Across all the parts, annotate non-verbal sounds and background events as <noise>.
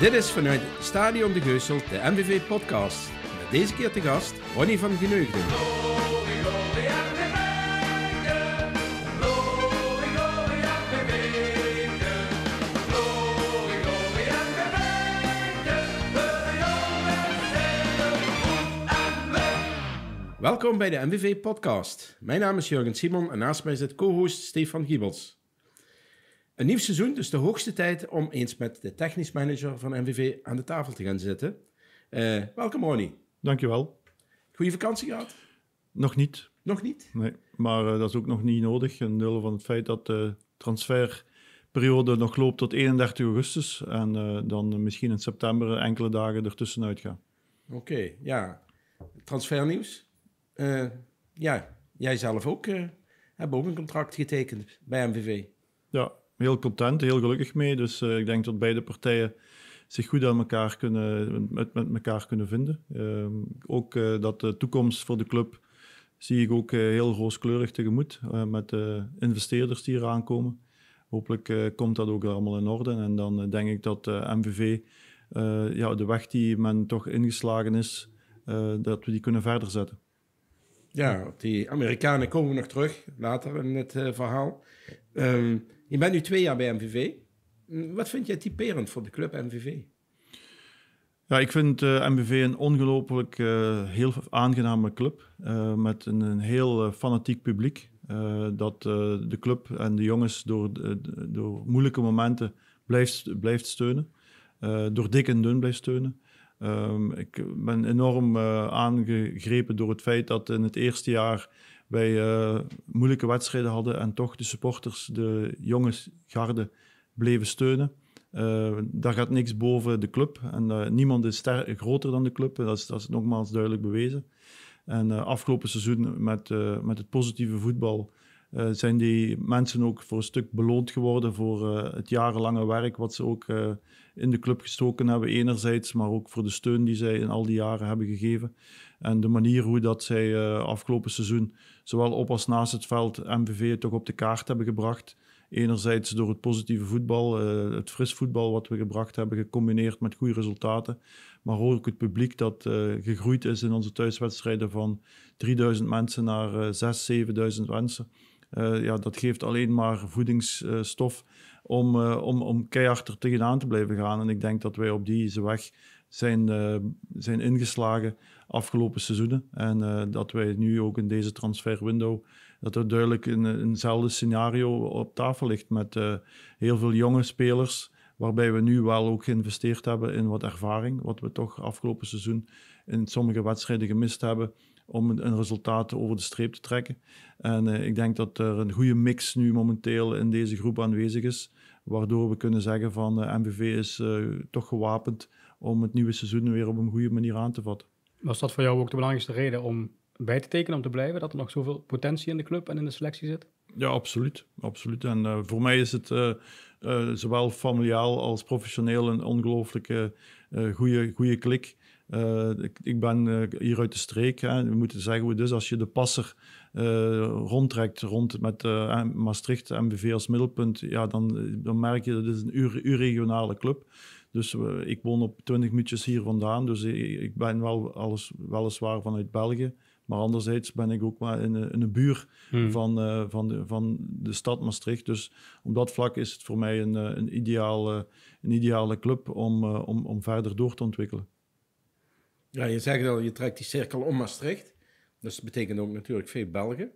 Dit is vanuit Stadion de Geusel de MVV Podcast. Met deze keer te gast Ronnie van Geneugden. Welkom bij de MVV Podcast. Mijn naam is Jurgen Simon en naast mij zit co-host Stefan Giebels. Een nieuw seizoen, dus de hoogste tijd om eens met de technisch manager van MVV aan de tafel te gaan zitten. Uh, welkom, Ronnie. Dankjewel. Goede vakantie gehad? Nog niet. Nog niet? Nee, maar eh, dat is ook nog niet nodig. En deel van het feit dat de transferperiode nog loopt tot 31 augustus. En eh, dan misschien in september enkele dagen ertussenuit gaan. Oké, ja. Transfernieuws. ja, jij zelf ook. hebt ook een contract getekend bij MVV. Ja, heel content, heel gelukkig mee. Dus eh, ik denk dat beide partijen zich goed aan elkaar kunnen, met, met elkaar kunnen vinden. Ehm, ook eh, dat de toekomst voor de club zie ik ook eh, heel rooskleurig tegemoet met de investeerders die eraan komen. Hopelijk komt dat ook allemaal in orde en dan denk ik dat MVV ja, de weg die men toch ingeslagen is, dat we die kunnen verder zetten. Ja, die Amerikanen komen nog terug later in het verhaal. Ehm, je bent nu twee jaar bij MVV. Mm, wat vind jij typerend voor de club MVV? Ja, ik vind eh, MVV een ongelooflijk eh, heel aangename club. Eh, met een, een heel fanatiek publiek. dat de club en de jongens door, door moeilijke momenten blijft, blijft steunen. door dik en dun blijft steunen. Ehm, ik ben enorm aangegrepen door het feit dat in het eerste jaar wij uh, moeilijke wedstrijden hadden en toch de supporters, de jongens, garde bleven steunen. Eh, daar gaat niks boven de club. En eh, niemand is groter dan de club. Dat is, dat is nogmaals duidelijk bewezen. En afgelopen seizoen met, met het positieve voetbal zijn die mensen ook voor een stuk beloond geworden voor het jarenlange werk wat ze ook in de club gestoken hebben enerzijds, maar ook voor de steun die zij in al die jaren hebben gegeven. En de manier hoe dat zij afgelopen seizoen zowel op als naast het veld MVV toch op de kaart hebben gebracht. Enerzijds door het positieve voetbal, eh, het fris voetbal wat we gebracht hebben, gecombineerd met goede resultaten. Maar ook het publiek dat eh, gegroeid is in onze thuiswedstrijden van 3000 mensen naar uh, 6, 7000 mensen. Eh, ja, dat geeft alleen maar voedingsstof om, om, om keihard tegenaan te blijven gaan. En ik denk dat wij op deze weg zijn, eh, zijn ingeslagen afgelopen seizoenen. En eh, dat wij nu ook in deze transferwindow dat er duidelijk een, eh, eenzelfde scenario op tafel ligt met heel veel jonge spelers waarbij we nu wel ook geïnvesteerd hebben in wat ervaring, wat we toch afgelopen seizoen in sommige wedstrijden gemist hebben om een resultaat over de streep te trekken. En ik denk dat er een goede mix nu momenteel in deze groep aanwezig is, waardoor we kunnen zeggen van uh, MVV is toch gewapend om het nieuwe seizoen weer op een goede manier aan te vatten. Was dat voor jou ook de belangrijkste reden om bij te tekenen, om te blijven? Dat er nog zoveel potentie in de club en in de selectie zit? Ja, absoluut. absoluut. En eh, voor mij is het eh, eh, zowel familiaal als professioneel een ongelooflijke goede, goede klik. Ik, ik, ben hier uit de streek. Hè. We moeten zeggen, dus als je de passer rondtrekt rond met Maastricht, MBV als middelpunt, ja, dan, dan merk je dat het een uur, uur regionale club is dus eh, ik woon op 20 minuutjes hier vandaan. Dus ik, ben wel alles, weliswaar vanuit België. Maar anderzijds ben ik ook maar in, in een buur hmm. van, eh, van, de, van de stad Maastricht. Dus op dat vlak is het voor mij een, eh, een, ideale, een ideale club om, om, om verder door te ontwikkelen. Ja, je zegt al, je trekt die cirkel om Maastricht. Dus dat betekent ook natuurlijk veel Belgen.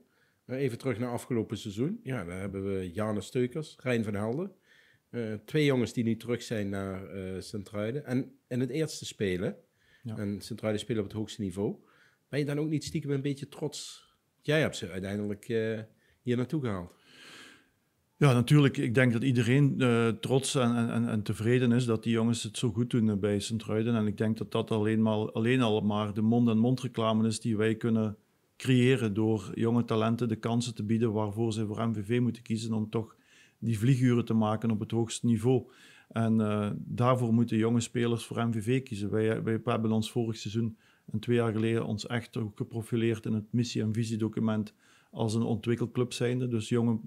Even terug naar afgelopen seizoen. Ja, daar hebben we Janus Steukers, Rijn van Helden. Eh, twee jongens die nu terug zijn naar eh, Centruiden En in het eerste spelen, en Centruiden spelen op het hoogste niveau, ben je dan ook niet stiekem een beetje trots? Jij hebt ze uiteindelijk eh, hier naartoe gehaald. Ja, natuurlijk. Ik denk dat iedereen trots en, en, en, tevreden is dat die jongens het zo goed doen bij Centruiden En ik denk dat dat alleen, maar, alleen al maar de mond-en-mond reclame is die wij kunnen creëren door jonge talenten de kansen te bieden waarvoor ze voor MVV moeten kiezen om toch die vlieguren te maken op het hoogste niveau. En eh, daarvoor moeten jonge spelers voor MVV kiezen. Wij, eh, wij hebben ons vorig seizoen en twee jaar geleden ons echt ook geprofileerd in het missie- en visiedocument als een ontwikkelclub zijnde. Dus jonge,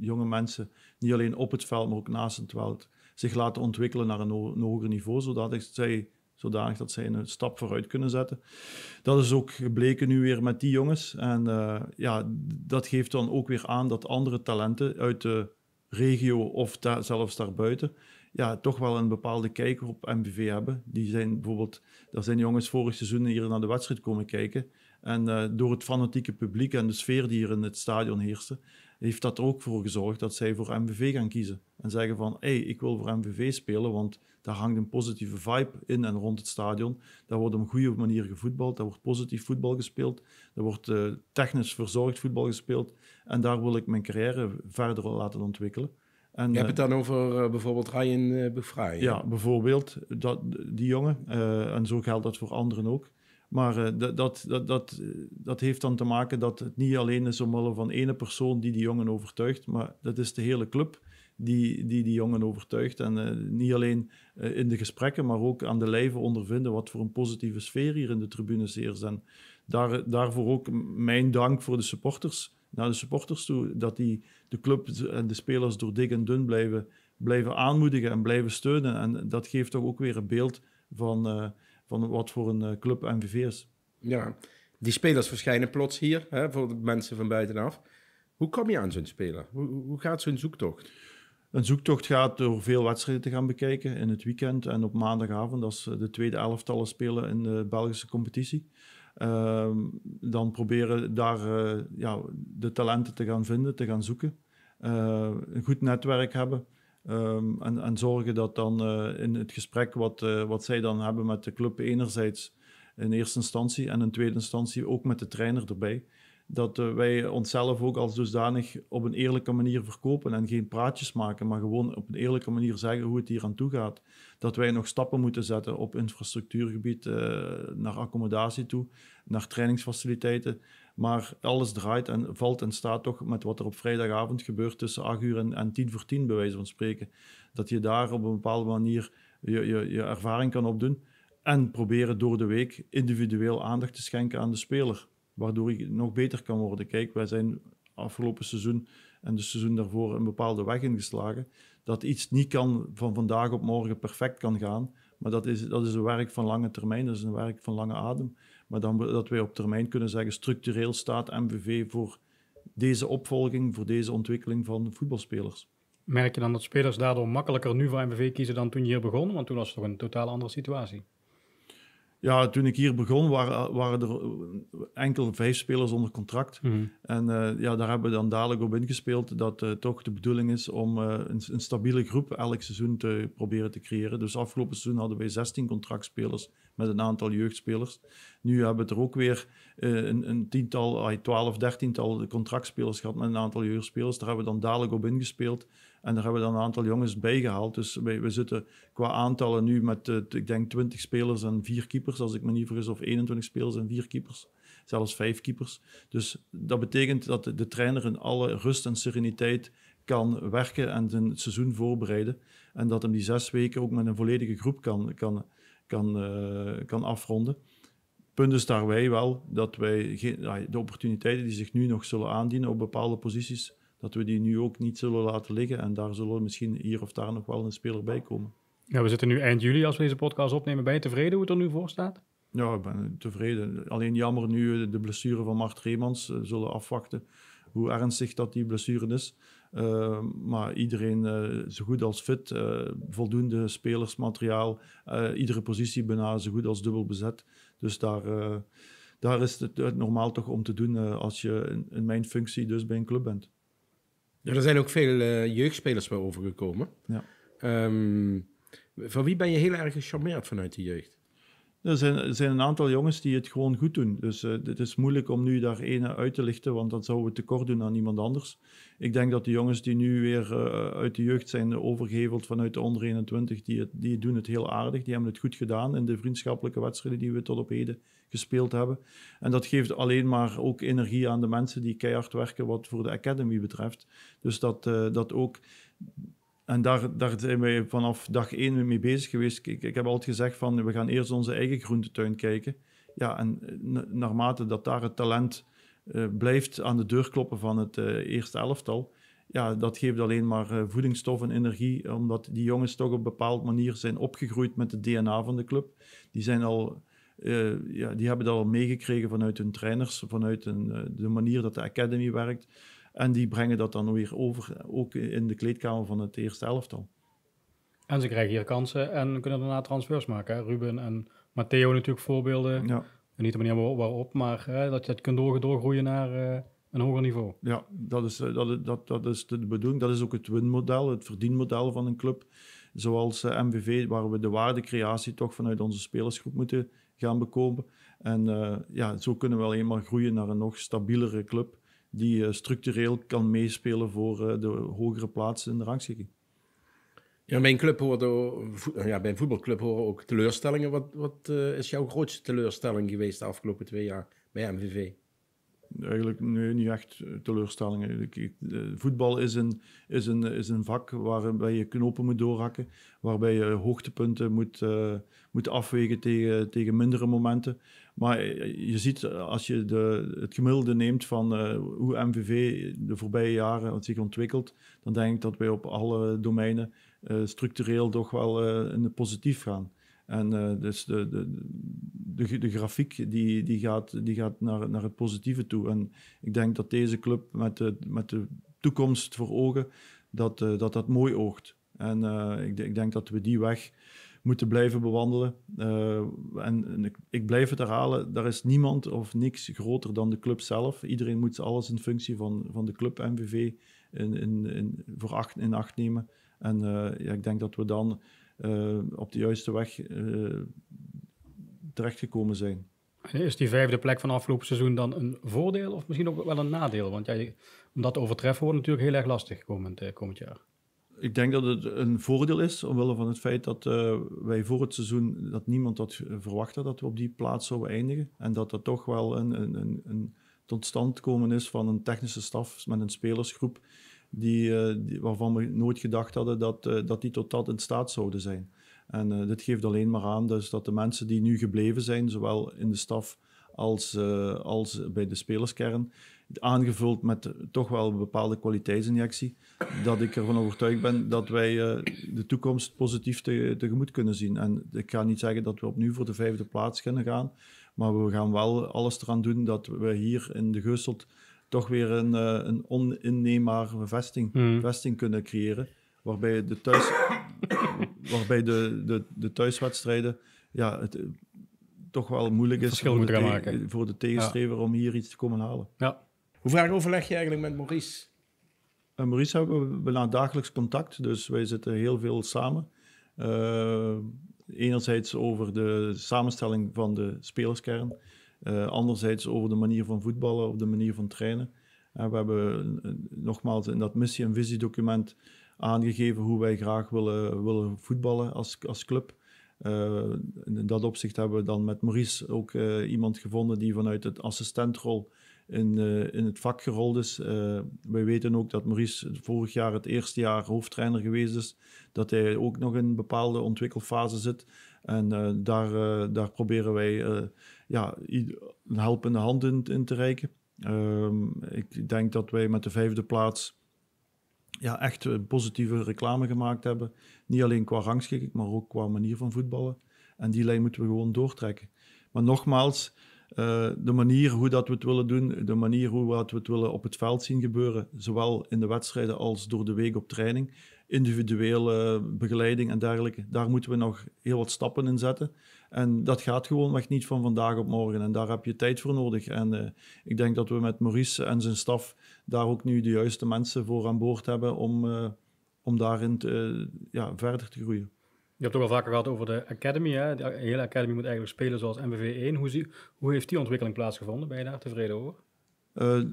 jonge mensen, niet alleen op het veld, maar ook naast het veld, zich laten ontwikkelen naar een, hoger niveau, zodat zij, zodanig dat zij een stap vooruit kunnen zetten. Dat is ook gebleken nu weer met die jongens. En eh, ja, dat geeft dan ook weer aan dat andere talenten uit de regio of daar, zelfs daarbuiten, ja, toch wel een bepaalde kijker op MBV hebben. Die zijn bijvoorbeeld, er zijn jongens vorig seizoen hier naar de wedstrijd komen kijken. En eh, door het fanatieke publiek en de sfeer die hier in het stadion heerste, heeft dat er ook voor gezorgd dat zij voor MVV gaan kiezen. En zeggen van, hé, hey, ik wil voor MVV spelen, want daar hangt een positieve vibe in en rond het stadion. Daar wordt op een goede manier gevoetbald, daar wordt positief voetbal gespeeld, daar wordt eh, technisch verzorgd voetbal gespeeld. En daar wil ik mijn carrière verder laten ontwikkelen. En, je hebt eh, het dan over bijvoorbeeld Ryan uh, Ja, bijvoorbeeld dat, die jongen. en zo geldt dat voor anderen ook. Maar eh, dat, dat, dat, eh, dat heeft dan te maken dat het niet alleen is omwille van ene persoon die die jongen overtuigt, maar dat is de hele club die die, die jongen overtuigt. En eh, niet alleen in de gesprekken, maar ook aan de lijve ondervinden wat voor een positieve sfeer hier in de tribunes heerst. En daar, daarvoor ook mijn dank voor de supporters, naar de supporters toe, dat die de club en de spelers door dik en dun blijven, blijven aanmoedigen en blijven steunen. En dat geeft toch ook weer een beeld van wat voor een eh, club MVV is. Ja, die spelers verschijnen plots hier hè, voor de mensen van buitenaf. Hoe kom je aan zo'n speler? Hoe, gaat zo'n zoektocht? Een zoektocht gaat door veel wedstrijden te gaan bekijken in het weekend en op maandagavond, als eh, de tweede elftallen spelen in de Belgische competitie. Ehm, dan proberen daar eh, ja, de talenten te gaan vinden, te gaan zoeken. een goed netwerk hebben. Ehm, en, zorgen dat dan eh, in het gesprek wat, eh, wat zij dan hebben met de club, enerzijds in eerste instantie en in tweede instantie ook met de trainer erbij, dat eh, wij onszelf ook als dusdanig op een eerlijke manier verkopen en geen praatjes maken, maar gewoon op een eerlijke manier zeggen hoe het hier aan toe gaat. Dat wij nog stappen moeten zetten op infrastructuurgebied, naar accommodatie toe, naar trainingsfaciliteiten. Maar alles draait en valt en staat toch met wat er op vrijdagavond gebeurt tussen 8 uur en, en 10 voor 10, bij wijze van spreken. Dat je daar op een bepaalde manier je, je, ervaring kan opdoen. En proberen door de week individueel aandacht te schenken aan de speler. Waardoor hij nog beter kan worden. Kijk, wij zijn afgelopen seizoen en de seizoen daarvoor een bepaalde weg ingeslagen. Dat iets niet kan van vandaag op morgen perfect kan gaan. Maar dat is, dat is een werk van lange termijn, dat is een werk van lange adem. Maar dan, dat wij op termijn kunnen zeggen, structureel staat MVV voor deze opvolging, voor deze ontwikkeling van voetbalspelers. Merk je dan dat spelers daardoor makkelijker nu voor MVV kiezen dan toen je hier begon? Want toen was het toch een totaal andere situatie? Ja, toen ik hier begon waren, waren er enkel vijf spelers onder contract. Mhm. En eh, ja, daar hebben we dan dadelijk op ingespeeld dat uh, toch de bedoeling is om eh, een, een, stabiele groep elk seizoen te proberen te creëren. Dus afgelopen seizoen hadden wij 16 contractspelers met een aantal jeugdspelers. Nu hebben we er ook weer eh, een, een tiental, twaalf, dertiental contractspelers gehad met een aantal jeugdspelers. Daar hebben we dan dadelijk op ingespeeld. En daar hebben we dan een aantal jongens bij gehaald. Dus we zitten qua aantallen nu met, eh, ik denk, 20 spelers en vier keepers, als ik me niet vergis, of 21 spelers en vier keepers. Zelfs vijf keepers. Dus dat betekent dat de trainer in alle rust en sereniteit kan werken en zijn seizoen voorbereiden. En dat hem die zes weken ook met een volledige groep kan, kan, kan, eh, kan afronden. Punt is daarbij wel dat wij de opportuniteiten die zich nu nog zullen aandienen op bepaalde posities, dat we die nu ook niet zullen laten liggen. En daar zullen misschien hier of daar nog wel een speler bij komen. Ja, we zitten nu eind juli als we deze podcast opnemen. Ben je tevreden hoe het er nu voor staat? Ja, ik ben tevreden. Alleen jammer nu eh, de blessure van Mart Reemans. We eh, zullen afwachten hoe ernstig dat die blessure is. Ehm, maar iedereen eh, zo goed als fit, eh, voldoende spelersmateriaal, eh, iedere positie bijna zo goed als dubbel bezet. Dus daar, daar is het, normaal toch om te doen als je in, in, mijn functie dus bij een club bent. er zijn ook veel jeugdspelers bij overgekomen. Ja. Ehm, van wie ben je heel erg gecharmeerd vanuit de jeugd? Er zijn, er een aantal jongens die het gewoon goed doen. Dus eh, het is moeilijk om nu daar ene uit te lichten, want dan zouden we tekort doen aan iemand anders. Ik denk dat de jongens die nu weer eh, uit de jeugd zijn overgeheveld vanuit de onder 21, die, het, die doen het heel aardig. Die hebben het goed gedaan in de vriendschappelijke wedstrijden die we tot op heden gespeeld hebben. En dat geeft alleen maar ook energie aan de mensen die keihard werken wat voor de academy betreft. Dus dat, eh, dat ook en daar, daar zijn we vanaf dag één mee bezig geweest. Ik, ik heb altijd gezegd van, we gaan eerst onze eigen groentetuin kijken. Ja, en eh, naarmate dat daar het talent eh, blijft aan de deur kloppen van het eh, eerste elftal, ja, dat geeft alleen maar uh, voedingsstof en energie, omdat die jongens toch op een bepaalde manier zijn opgegroeid met het DNA van de club. Die, zijn al, ja, die hebben dat al meegekregen vanuit hun trainers, vanuit de manier dat de academy werkt. En die brengen dat dan weer over, ook in de kleedkamer van het eerste elftal. En ze krijgen hier kansen en kunnen daarna transfers maken. Ruben en Matteo natuurlijk voorbeelden. Ja. En niet de manier waarop, maar hè, dat je het kunt door, doorgroeien naar eh, een hoger niveau. Ja, dat is, eh, dat, dat, dat is de bedoeling. Dat is ook het winmodel, het verdienmodel van een club. Zoals eh, MVV, waar we de waardecreatie toch vanuit onze spelersgroep moeten gaan bekomen. En ja, zo kunnen we alleen maar groeien naar een nog stabielere club die eh, structureel kan meespelen voor eh, de hogere plaatsen in de rangschikking. Ja, bij, een club horen, ja, bij een voetbalclub horen ook teleurstellingen. Wat, wat eh, is jouw grootste teleurstelling geweest de afgelopen twee jaar bij MVV? eigenlijk niet echt eh, teleurstellingen. Eh, voetbal is een, is, een, is een vak waarbij je knopen moet doorhakken, waarbij je hoogtepunten moet, eh, moet afwegen tegen, tegen mindere momenten. Maar je ziet, als je de, het gemiddelde neemt van hoe MVV de voorbije jaren zich ontwikkelt, dan denk ik dat wij op alle domeinen structureel toch wel in de positief gaan. En eh, dus de, de, de, de, grafiek die, die gaat, die gaat naar, naar het positieve toe. En ik denk dat deze club met de, met de toekomst voor ogen, dat eh, dat, dat mooi oogt. En eh, ik, ik, denk dat we die weg moeten blijven bewandelen. en ik, ik, blijf het herhalen, daar is niemand of niks groter dan de club zelf. Iedereen moet alles in functie van, van de club MVV in, in, in, voor acht, in acht nemen. En ja, ik denk dat we dan eh, op de juiste weg eh, terechtgekomen zijn. is die vijfde plek van afgelopen seizoen dan een voordeel of misschien ook wel een nadeel? Want jij, om dat te overtreffen wordt natuurlijk heel erg lastig komend, eh, komend jaar. Ik denk dat het een voordeel is, omwille van het feit dat wij voor het seizoen, dat niemand dat verwachtte dat we op die plaats zouden eindigen. En dat dat toch wel een, een, een, een tot stand komen is van een technische staf met een spelersgroep eh, die, waarvan we nooit gedacht hadden dat, eh, dat die tot dat in staat zouden zijn. En eh, dit geeft alleen maar aan dus dat de mensen die nu gebleven zijn, zowel in de staf als, als bij de spelerskern. Aangevuld met toch wel een bepaalde kwaliteitsinjectie. Dat ik ervan overtuigd ben dat wij de toekomst positief te, tegemoet kunnen zien. En ik ga niet zeggen dat we opnieuw voor de vijfde plaats kunnen gaan. Maar we gaan wel alles eraan doen dat we hier in de Geusselt toch weer een, eh, een oninneembare vesting, hmm. vesting kunnen creëren. Waarbij de, thuis, <laughs> waarbij de, de, thuiswedstrijden ja, het, eh, toch wel moeilijk is voor de, maken. voor de, tegenstrever om hier iets te komen halen. Ja. Hoe vaak overleg je eigenlijk met Maurice? En eh, Maurice hebben we na dagelijks contact, dus wij zitten heel veel samen. enerzijds over de samenstelling van de spelerskern. Eh, anderzijds over de manier van voetballen, of de manier van trainen. En eh, we hebben eh, nogmaals in dat missie- en visiedocument aangegeven hoe wij graag willen, willen voetballen als, als club. in dat opzicht hebben we dan met Maurice ook iemand gevonden die vanuit het assistentrol in, in het vak gerold is. wij weten ook dat Maurice vorig jaar het eerste jaar hoofdtrainer geweest is, dat hij ook nog in een bepaalde ontwikkelfase zit. En daar, daar proberen wij ja, een helpende hand in, te reiken. Ehm, ik denk dat wij met de vijfde plaats ja, echt eh, positieve reclame gemaakt hebben. Niet alleen qua rangschikking, maar ook qua manier van voetballen. En die lijn moeten we gewoon doortrekken. Maar nogmaals, eh, de manier hoe dat we het willen doen, de manier hoe dat we het willen op het veld zien gebeuren, zowel in de wedstrijden als door de week op training, individuele begeleiding en dergelijke, daar moeten we nog heel wat stappen in zetten. En dat gaat gewoon echt niet van vandaag op morgen. En daar heb je tijd voor nodig. En eh, ik denk dat we met Maurice en zijn staf daar ook nu de juiste mensen voor aan boord hebben om, eh, om daarin te, eh, ja, verder te groeien. Je hebt het ook al vaker gehad over de Academy. Hè? De hele Academy moet eigenlijk spelen zoals mvv 1 Hoe, hoe heeft die ontwikkeling plaatsgevonden? Ben je daar tevreden over?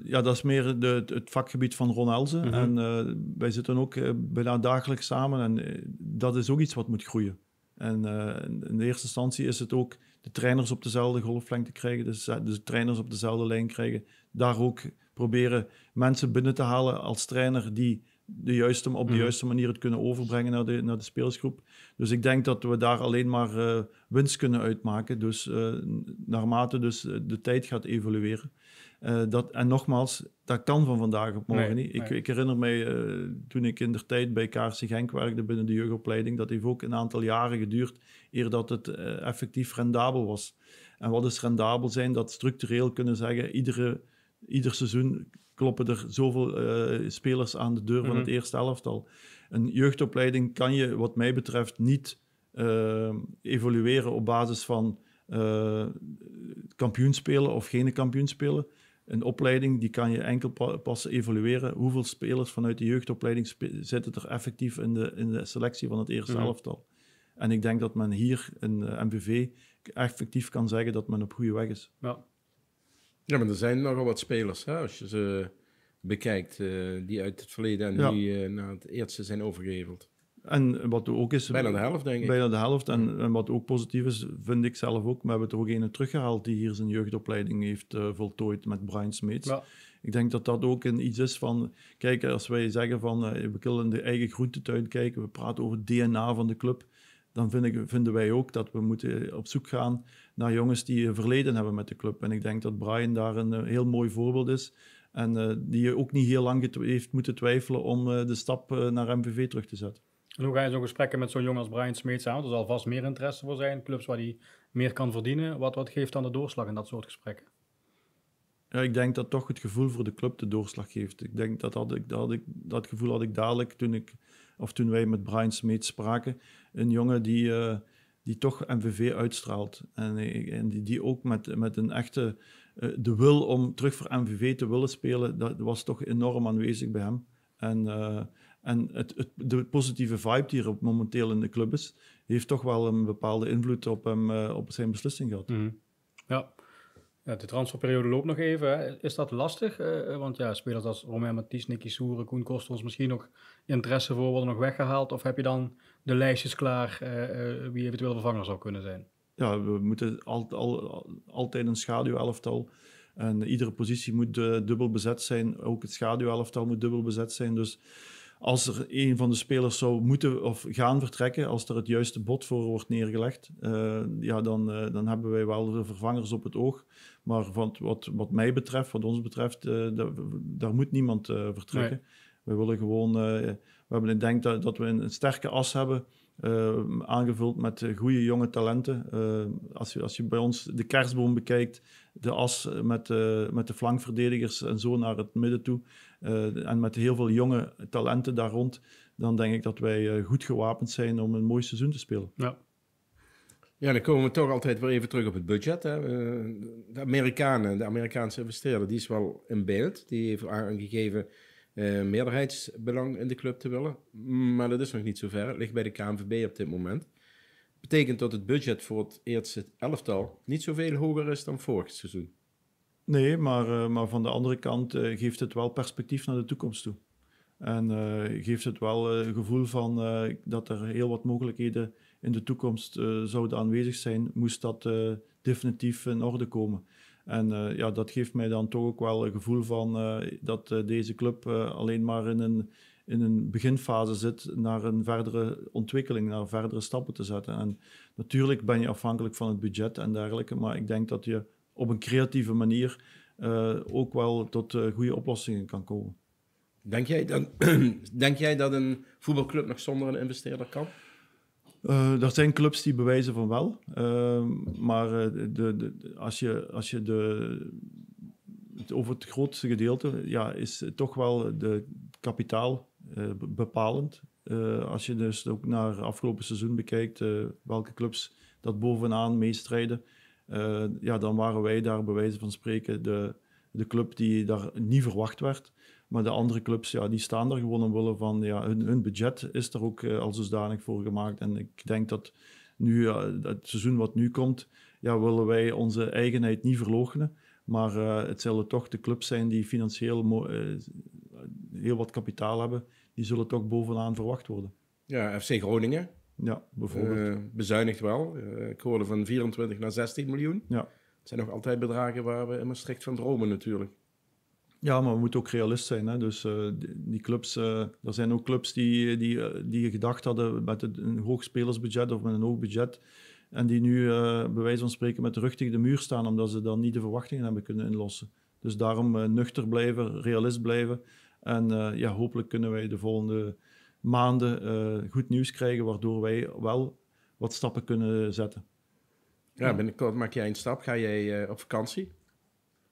ja, dat is meer de, het vakgebied van Ron Elzen. Mhm. En wij zitten ook bijna dagelijks samen. En dat is ook iets wat moet groeien. En eh, in de eerste instantie is het ook de trainers op dezelfde golflengte krijgen, dus eh, de dus trainers op dezelfde lijn krijgen. Daar ook proberen mensen binnen te halen als trainer die de juiste, op de mhm. juiste manier het kunnen overbrengen naar de, naar de speelsgroep. Dus ik denk dat we daar alleen maar eh, winst kunnen uitmaken. Dus naarmate dus de tijd gaat evolueren, eh, dat, en nogmaals, dat kan van vandaag op morgen niet. Ik, ik, herinner me eh, toen ik in de tijd bij KRC Genk werkte binnen de jeugdopleiding, dat heeft ook een aantal jaren geduurd eer dat het eh, effectief rendabel was. En wat is rendabel zijn? Dat structureel kunnen zeggen, iedere, ieder seizoen kloppen er zoveel spelers aan de deur van het mhm. eerste elftal. Een jeugdopleiding kan je, wat mij betreft, niet evolueren op basis van kampioenspelen of geen kampioenspelen een opleiding, die kan je enkel pas evalueren. Hoeveel spelers vanuit de jeugdopleiding zitten er effectief in de, in de selectie van het eerste mhm. elftal? En ik denk dat men hier in de eh, MBV effectief kan zeggen dat men op goede weg is. Ja, ja maar er zijn nogal wat spelers, hè, als je ze bekijkt, eh, die uit het verleden en ja. die uh, naar het eerste zijn overgeheveld. En wat ook is... Bijna de helft, denk ik. Bijna de helft. En, en wat ook positief is, vind ik zelf ook, we hebben toch ook een teruggehaald die hier zijn jeugdopleiding heeft eh, voltooid met Brian Smeets. Ja. Ik denk dat dat ook een iets is van... Kijk, als wij zeggen van, eh, we willen in de eigen groentetuin kijken, we praten over het DNA van de club, dan ik, vinden wij ook dat we moeten op zoek gaan naar jongens die een eh, verleden hebben met de club. En ik denk dat Brian daar een heel mooi voorbeeld is. En die ook niet heel lang heeft moeten twijfelen om de stap naar MVV terug te zetten. En hoe ga je zo'n gesprekken met zo'n jongen als Brian Smeets aan? er zal vast meer interesse voor zijn, clubs waar hij meer kan verdienen. Wat, wat geeft dan de doorslag in dat soort gesprekken? Ja, ik denk dat toch het gevoel voor de club de doorslag geeft. Ik denk dat ik, dat, had ik, dat gevoel had ik dadelijk toen, ik, of toen wij met Brian Smeets spraken. Een jongen die, eh, die toch MVV uitstraalt. En, eh, en die, die ook met, met een echte eh, de wil om terug voor MVV te willen spelen, dat was toch enorm aanwezig bij hem. En en het, de positieve vibe die er momenteel in de club is, heeft toch wel een bepaalde invloed op, hem, eh, op zijn beslissing gehad. Mhm. Ja. ja. de transferperiode loopt nog even. Hè. Is dat lastig? Eh, eh, want ja, spelers als Romain Matthijs, Nicky Soeren, Koen Kostels misschien nog interesse voor worden nog weggehaald? Of heb je dan de lijstjes klaar wie eventueel vervanger zou kunnen zijn? Ja, we moeten al, al, altijd een schaduwelftal. En iedere positie moet dubbel bezet zijn. Ook het schaduwelftal moet dubbel bezet zijn. Dus als er een van de spelers zou moeten of gaan vertrekken, als er het juiste bod voor wordt neergelegd, eh, ja, dan, eh, dan hebben wij wel vervangers op het oog. Maar van, wat, wat mij betreft, wat ons betreft, uh, daar, moet niemand vertrekken. We willen gewoon, we hebben, ik denk dat, dat we een, sterke as hebben. aangevuld met goede jonge talenten. als, je, als je bij ons de kerstboom bekijkt, de as met, met de flankverdedigers en zo naar het midden toe, eh, en met heel veel jonge talenten daar rond, dan denk ik dat wij eh, goed gewapend zijn om een mooi seizoen te spelen. Ja. Ja, dan komen we toch altijd weer even terug op het budget. Hè. Eh, de Amerikanen, de Amerikaanse investeerder, die is wel in beeld. Die heeft aangegeven meerderheidsbelang in de club te willen. Maar dat is nog niet zo ver. Het ligt bij de KNVB op dit moment. Betekent dat het budget voor het eerste elftal niet zoveel hoger is dan vorig seizoen. Nee, maar, eh, maar van de andere kant eh, geeft het wel perspectief naar de toekomst toe. En eh, geeft het wel een gevoel van dat er heel wat mogelijkheden in de toekomst zouden aanwezig zijn, moest dat definitief in orde komen. En ja, dat geeft mij dan toch ook wel een gevoel van dat deze club alleen maar in een, in een beginfase zit naar een verdere ontwikkeling, naar verdere stappen te zetten. En natuurlijk ben je afhankelijk van het budget en dergelijke, maar ik denk dat je op een creatieve manier eh, ook wel tot uh, goede oplossingen kan komen. Denk jij, dan, <clears throat> denk jij dat een voetbalclub nog zonder een investeerder kan? Eh, er zijn clubs die bewijzen van wel. maar de, de, als je, als je de, over het grootste gedeelte ja, is toch wel de kapitaal bepalend. als je dus ook naar afgelopen seizoen bekijkt welke clubs dat bovenaan meestrijden, eh, ja, dan waren wij daar bij wijze van spreken de, de club die daar niet verwacht werd. Maar de andere clubs, ja, die staan daar gewoon willen van ja, hun, budget is er ook uh, al zodanig voor gemaakt. En ik denk dat nu, het seizoen wat nu komt, ja, willen wij onze eigenheid niet verloochenen. Maar eh, het zullen toch de clubs zijn die financieel heel wat kapitaal hebben. Die zullen toch bovenaan verwacht worden. Ja, FC Groningen, ja, bijvoorbeeld. Eh, bezuinigd wel. Eh, ik hoorde van 24 naar 16 miljoen. Ja. Het zijn nog altijd bedragen waar we in Maastricht van dromen natuurlijk. Ja, maar we moeten ook realist zijn. Hè? Dus eh, die clubs, uh, er zijn ook clubs die, die, die gedacht hadden met een hoog spelersbudget of met een hoog budget. En die nu, uh, bij wijze van spreken, met de rug tegen de muur staan, omdat ze dan niet de verwachtingen hebben kunnen inlossen. Dus daarom nuchter blijven, realist blijven. En ja, hopelijk kunnen wij de volgende maanden eh, goed nieuws krijgen, waardoor wij wel wat stappen kunnen zetten. Ja, binnenkort maak jij een stap. Ga jij eh, op vakantie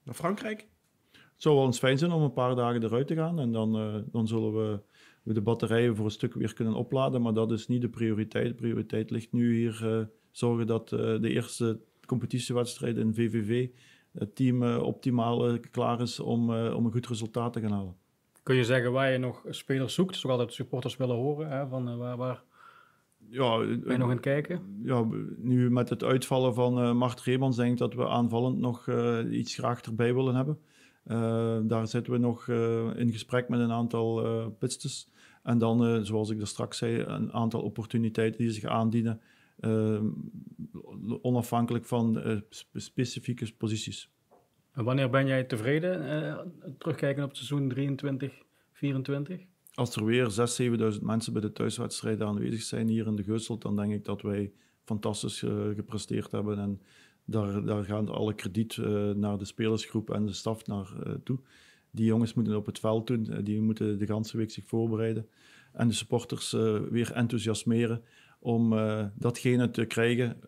naar Frankrijk? Het zou wel eens fijn zijn om een paar dagen eruit te gaan. En dan, eh, dan zullen we, de batterijen voor een stuk weer kunnen opladen. Maar dat is niet de prioriteit. De prioriteit ligt nu hier zorgen dat de eerste competitiewedstrijd in VVV... het team optimaal klaar is om, om een goed resultaat te gaan halen kun je zeggen waar je nog spelers zoekt? Dat dus de supporters willen horen, hè, van eh, waar, waar ja, ben je nog aan het kijken? Ja, nu met het uitvallen van uh, Mart Reemans denk ik dat we aanvallend nog eh, iets graag erbij willen hebben. daar zitten we nog in gesprek met een aantal uh, En dan, zoals ik er straks zei, een aantal opportuniteiten die zich aandienen, onafhankelijk van specifieke posities wanneer ben jij tevreden, eh, terugkijken op seizoen 23, 24? Als er weer 6.000, 7.000 mensen bij de thuiswedstrijden aanwezig zijn hier in de Geusselt, dan denk ik dat wij fantastisch eh, gepresteerd hebben. En daar, daar gaan alle krediet eh, naar de spelersgroep en de staf naar toe. Die jongens moeten op het veld doen, die moeten de ganse week zich voorbereiden. En de supporters weer enthousiasmeren om datgene te krijgen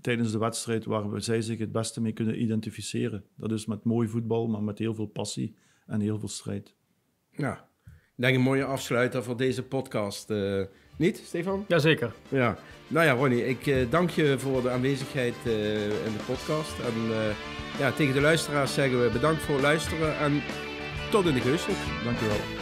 tijdens de wedstrijd waar zij zich het beste mee kunnen identificeren. Dat is met mooi voetbal, maar met heel veel passie en heel veel strijd. Ja, ik denk een mooie afsluiter voor deze podcast. Eh. niet, Stefan? Jazeker. Ja. Nou ja, Ronnie, ik eh, dank je voor de aanwezigheid eh, in de podcast. En ja, tegen de luisteraars zeggen we bedankt voor het luisteren en tot in de geusel. Dank je wel.